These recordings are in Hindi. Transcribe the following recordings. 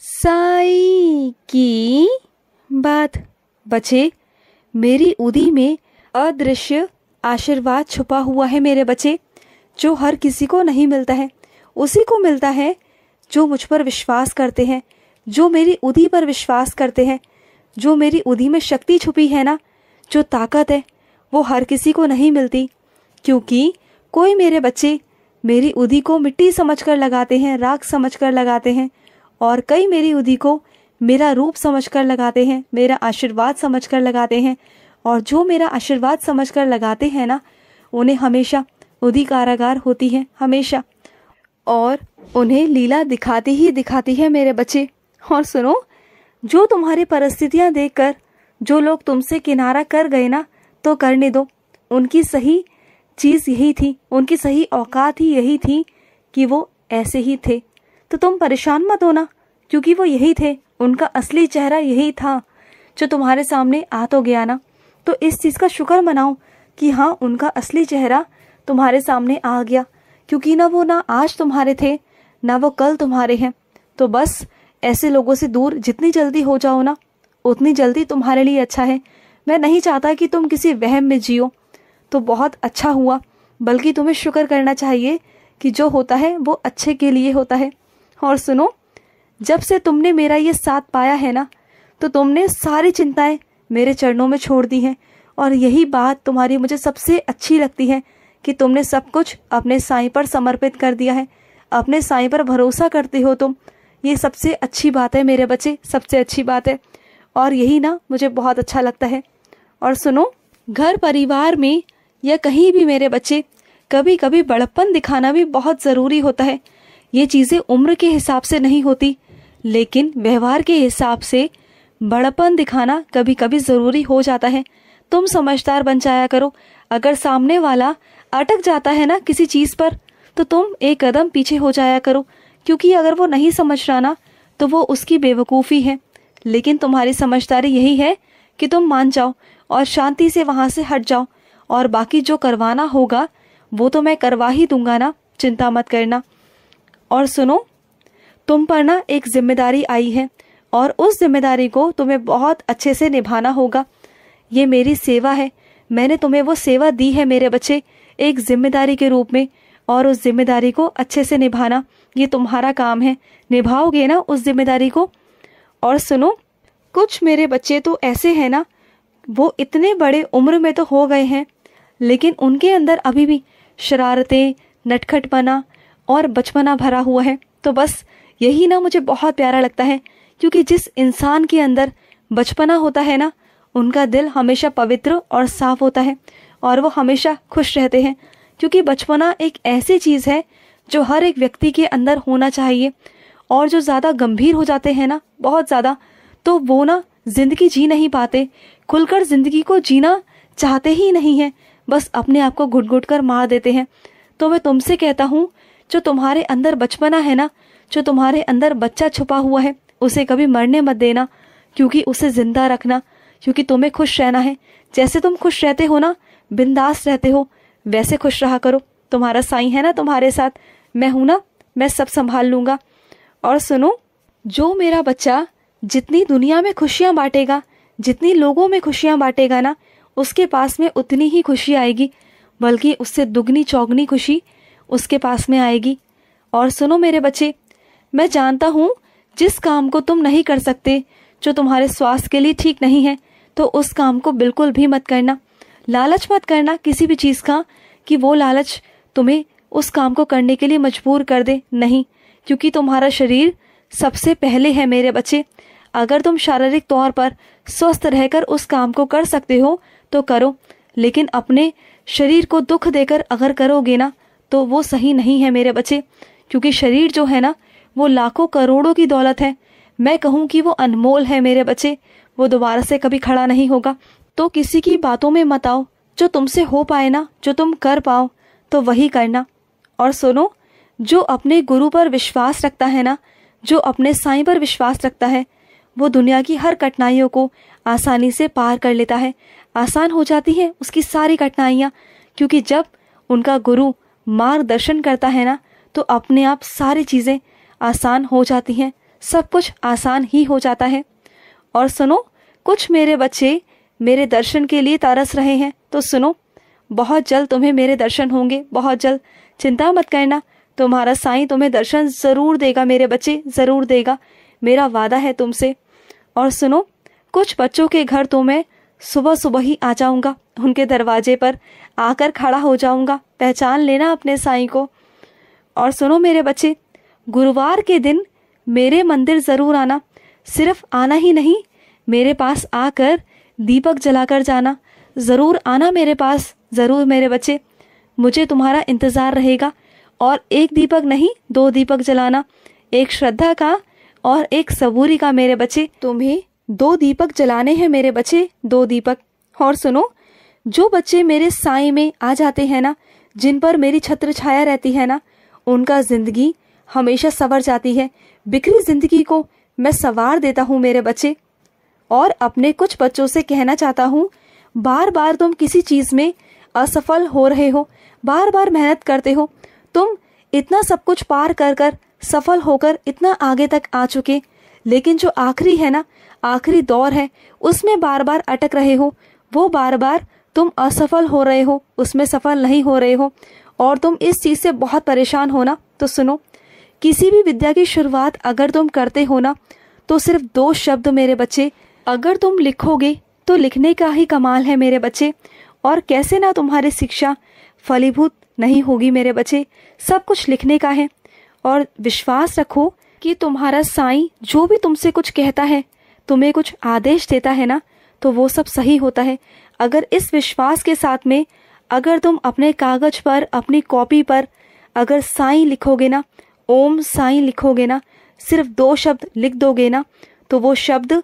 साई की बात बच्चे मेरी उदी में अदृश्य आशीर्वाद छुपा हुआ है मेरे बच्चे जो हर किसी को नहीं मिलता है उसी को मिलता है जो मुझ पर विश्वास करते हैं जो मेरी उदी पर विश्वास करते हैं जो मेरी उदी में शक्ति छुपी है ना जो ताकत है वो हर किसी को नहीं मिलती क्योंकि कोई मेरे बच्चे मेरी उदी को मिट्टी समझ कर लगाते हैं राख समझ कर लगाते हैं और कई मेरी उदी को मेरा रूप समझकर लगाते हैं मेरा आशीर्वाद समझकर लगाते हैं और जो मेरा आशीर्वाद समझकर लगाते हैं ना उन्हें हमेशा उदी कारागार होती है हमेशा और उन्हें लीला दिखाती ही दिखाती है मेरे बच्चे और सुनो जो तुम्हारी परिस्थितियां देखकर जो लोग तुमसे किनारा कर गए ना तो करने दो उनकी सही चीज़ यही थी उनकी सही औकात ही यही थी कि वो ऐसे ही थे तो तुम परेशान मत होना क्योंकि वो यही थे उनका असली चेहरा यही था जो तुम्हारे सामने आ तो गया ना तो इस चीज़ का शुक्र मनाओ कि हाँ उनका असली चेहरा तुम्हारे सामने आ गया क्योंकि ना वो ना आज तुम्हारे थे ना वो कल तुम्हारे हैं तो बस ऐसे लोगों से दूर जितनी जल्दी हो जाओ ना उतनी जल्दी तुम्हारे लिए अच्छा है मैं नहीं चाहता कि तुम किसी वहम में जियो तो बहुत अच्छा हुआ बल्कि तुम्हें शुक्र करना चाहिए कि जो होता है वो अच्छे के लिए होता है और सुनो जब से तुमने मेरा ये साथ पाया है ना तो तुमने सारी चिंताएं मेरे चरणों में छोड़ दी हैं और यही बात तुम्हारी मुझे सबसे अच्छी लगती है कि तुमने सब कुछ अपने साई पर समर्पित कर दिया है अपने साई पर भरोसा करते हो तुम ये सबसे अच्छी बात है मेरे बच्चे सबसे अच्छी बात है और यही ना मुझे बहुत अच्छा लगता है और सुनो घर परिवार में या कहीं भी मेरे बच्चे कभी कभी बड़प्पन दिखाना भी बहुत ज़रूरी होता है ये चीज़ें उम्र के हिसाब से नहीं होती लेकिन व्यवहार के हिसाब से बड़पन दिखाना कभी कभी ज़रूरी हो जाता है तुम समझदार बन जाया करो अगर सामने वाला अटक जाता है ना किसी चीज़ पर तो तुम एक कदम पीछे हो जाया करो क्योंकि अगर वो नहीं समझ रहा ना तो वो उसकी बेवकूफ़ी है लेकिन तुम्हारी समझदारी यही है कि तुम मान जाओ और शांति से वहाँ से हट जाओ और बाकी जो करवाना होगा वो तो मैं करवा ही दूंगा ना चिंता मत करना और सुनो तुम पर ना एक जिम्मेदारी आई है और उस जिम्मेदारी को तुम्हें बहुत अच्छे से निभाना होगा ये मेरी सेवा है मैंने तुम्हें वो सेवा दी है मेरे बच्चे एक जिम्मेदारी के रूप में और उस जिम्मेदारी को अच्छे से निभाना ये तुम्हारा काम है निभाओगे ना उस जिम्मेदारी को और सुनो कुछ मेरे बच्चे तो ऐसे हैं ना वो इतने बड़े उम्र में तो हो गए हैं लेकिन उनके अंदर अभी भी शरारतें नटखटपना और बचपना भरा हुआ है तो बस यही ना मुझे बहुत प्यारा लगता है क्योंकि जिस इंसान के अंदर बचपना होता है ना उनका दिल हमेशा पवित्र और साफ होता है और वो हमेशा खुश रहते हैं क्योंकि बचपना एक ऐसी चीज़ है जो हर एक व्यक्ति के अंदर होना चाहिए और जो ज़्यादा गंभीर हो जाते हैं ना बहुत ज़्यादा तो वो ना ज़िंदगी जी नहीं पाते खुलकर ज़िंदगी को जीना चाहते ही नहीं हैं बस अपने आप को घुट घुट कर मार देते हैं तो मैं तुमसे कहता हूँ जो तुम्हारे अंदर बचपना है ना जो तुम्हारे अंदर बच्चा छुपा हुआ है उसे कभी मरने मत देना क्योंकि उसे जिंदा रखना क्योंकि तुम्हें खुश रहना है जैसे तुम खुश रहते हो ना बिंदास रहते हो वैसे खुश रहा करो तुम्हारा साई है ना तुम्हारे साथ मैं हूं ना मैं सब संभाल लूंगा और सुनो जो मेरा बच्चा जितनी दुनिया में खुशियां बांटेगा जितनी लोगों में खुशियां बांटेगा ना उसके पास में उतनी ही खुशी आएगी बल्कि उससे दुगनी चौगनी खुशी उसके पास में आएगी और सुनो मेरे बच्चे मैं जानता हूँ जिस काम को तुम नहीं कर सकते जो तुम्हारे स्वास्थ्य के लिए ठीक नहीं है तो उस काम को बिल्कुल भी मत करना लालच मत करना किसी भी चीज़ का कि वो लालच तुम्हें उस काम को करने के लिए मजबूर कर दे नहीं क्योंकि तुम्हारा शरीर सबसे पहले है मेरे बच्चे अगर तुम शारीरिक तौर पर स्वस्थ रहकर उस काम को कर सकते हो तो करो लेकिन अपने शरीर को दुख देकर अगर करोगे ना तो वो सही नहीं है मेरे बच्चे क्योंकि शरीर जो है ना वो लाखों करोड़ों की दौलत है मैं कहूँ कि वो अनमोल है मेरे बच्चे वो दोबारा से कभी खड़ा नहीं होगा तो किसी की बातों में मत आओ जो तुमसे हो पाए ना जो तुम कर पाओ तो वही करना और सुनो जो अपने गुरु पर विश्वास रखता है ना जो अपने साईं पर विश्वास रखता है वो दुनिया की हर कठिनाइयों को आसानी से पार कर लेता है आसान हो जाती है उसकी सारी कठिनाइयाँ क्योंकि जब उनका गुरु मार्गदर्शन करता है ना तो अपने आप सारी चीज़ें आसान हो जाती हैं सब कुछ आसान ही हो जाता है और सुनो कुछ मेरे बच्चे मेरे दर्शन के लिए तरस रहे हैं तो सुनो बहुत जल्द तुम्हें मेरे दर्शन होंगे बहुत जल्द चिंता मत करना तुम्हारा साई तुम्हें दर्शन ज़रूर देगा मेरे बच्चे ज़रूर देगा मेरा वादा है तुमसे और सुनो कुछ बच्चों के घर तो मैं सुबह सुबह ही आ जाऊंगा उनके दरवाजे पर आकर खड़ा हो जाऊंगा पहचान लेना अपने साईं को और सुनो मेरे बच्चे गुरुवार के दिन मेरे मंदिर ज़रूर आना सिर्फ आना ही नहीं मेरे पास आकर दीपक जलाकर जाना ज़रूर आना मेरे पास ज़रूर मेरे बच्चे मुझे तुम्हारा इंतज़ार रहेगा और एक दीपक नहीं दो दीपक जलाना एक श्रद्धा का और एक सबूरी का मेरे बच्चे तुम्हें दो दीपक जलाने हैं मेरे बच्चे दो दीपक और सुनो जो बच्चे मेरे साई में आ जाते हैं ना जिन पर मेरी छत्र छाया रहती है ना उनका जिंदगी हमेशा सवर जाती है बिखरी जिंदगी को मैं सवार देता हूँ मेरे बच्चे और अपने कुछ बच्चों से कहना चाहता हूँ बार बार तुम किसी चीज में असफल हो रहे हो बार बार मेहनत करते हो तुम इतना सब कुछ पार कर कर सफल होकर इतना आगे तक आ चुके लेकिन जो आखिरी है ना आखिरी दौर है उसमें बार बार अटक रहे हो वो बार बार तुम असफल हो रहे हो उसमें सफल नहीं हो रहे हो और तुम इस चीज़ से बहुत परेशान हो ना तो सुनो किसी भी विद्या की शुरुआत अगर तुम करते हो ना तो सिर्फ दो शब्द मेरे बच्चे अगर तुम लिखोगे तो लिखने का ही कमाल है मेरे बच्चे और कैसे ना तुम्हारी शिक्षा फलीभूत नहीं होगी मेरे बच्चे सब कुछ लिखने का है और विश्वास रखो कि तुम्हारा साईं जो भी तुमसे कुछ कहता है तुम्हें कुछ आदेश देता है ना तो वो सब सही होता है अगर इस विश्वास के साथ में अगर तुम अपने कागज पर अपनी कॉपी पर अगर साई लिखोगे ना ओम साई लिखोगे ना सिर्फ दो शब्द लिख दोगे ना तो वो शब्द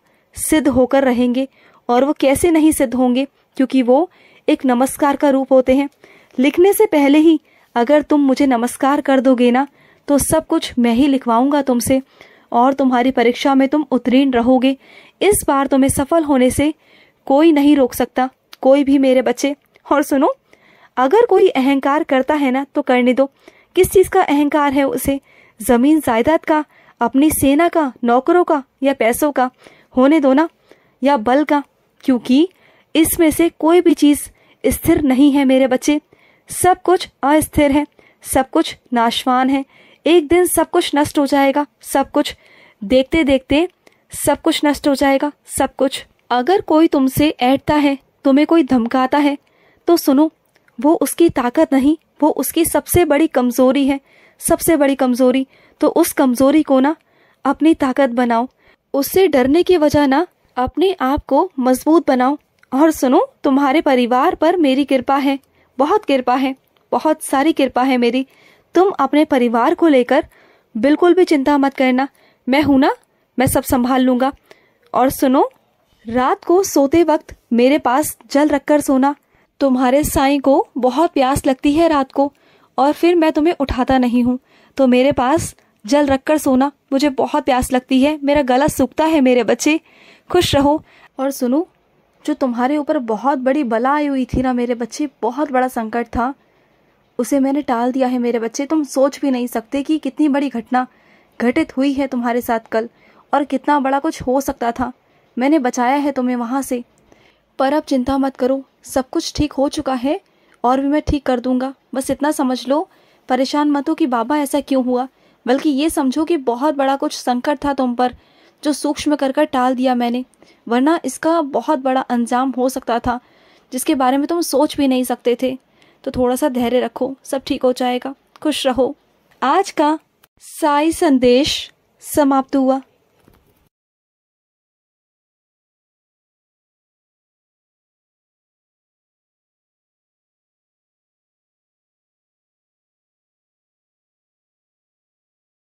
सिद्ध होकर रहेंगे और वो कैसे नहीं सिद्ध होंगे क्योंकि वो एक नमस्कार का रूप होते हैं लिखने से पहले ही अगर तुम मुझे नमस्कार कर दोगे ना तो सब कुछ मैं ही लिखवाऊंगा तुमसे और तुम्हारी परीक्षा में तुम उत्तीर्ण रहोगे इस बार तुम्हें सफल होने से कोई नहीं रोक सकता कोई भी मेरे बच्चे और सुनो अगर कोई अहंकार करता है ना तो करने दो किस चीज़ का अहंकार है उसे ज़मीन जायदाद का अपनी सेना का नौकरों का या पैसों का होने दो ना या बल का क्योंकि इसमें से कोई भी चीज़ स्थिर नहीं है मेरे बच्चे सब कुछ अस्थिर है सब कुछ नाशवान है एक दिन सब कुछ नष्ट हो जाएगा सब कुछ देखते देखते सब कुछ नष्ट हो जाएगा सब कुछ अगर कोई तुमसे ऐठता है तुम्हें कोई धमकाता है तो सुनो वो उसकी ताकत नहीं वो उसकी सबसे बड़ी कमजोरी है सबसे बड़ी कमजोरी तो उस कमजोरी को ना अपनी ताकत बनाओ उससे डरने की वजह ना अपने आप को मजबूत बनाओ और सुनो तुम्हारे परिवार पर मेरी कृपा है बहुत कृपा है बहुत सारी कृपा है मेरी तुम अपने परिवार को लेकर बिल्कुल भी चिंता मत करना मैं हूं ना मैं सब संभाल लूंगा और सुनो रात को सोते वक्त मेरे पास जल रखकर सोना तुम्हारे साई को बहुत प्यास लगती है रात को और फिर मैं तुम्हें उठाता नहीं हूँ तो मेरे पास जल रखकर सोना मुझे बहुत प्यास लगती है मेरा गला सूखता है मेरे बच्चे खुश रहो और सुनो जो तुम्हारे ऊपर बहुत बड़ी बला आई हुई थी ना मेरे बच्चे बहुत बड़ा संकट था उसे मैंने टाल दिया है मेरे बच्चे तुम सोच भी नहीं सकते कि कितनी बड़ी घटना घटित हुई है तुम्हारे साथ कल और कितना बड़ा कुछ हो सकता था मैंने बचाया है तुम्हें वहाँ से पर अब चिंता मत करो सब कुछ ठीक हो चुका है और भी मैं ठीक कर दूंगा बस इतना समझ लो परेशान मत हो कि बाबा ऐसा क्यों हुआ बल्कि ये समझो कि बहुत बड़ा कुछ संकट था तुम पर जो सूक्ष्म कर कर टाल दिया मैंने वरना इसका बहुत बड़ा अंजाम हो सकता था जिसके बारे में तुम सोच भी नहीं सकते थे तो थोड़ा सा धैर्य रखो सब ठीक हो जाएगा खुश रहो आज का साई संदेश समाप्त हुआ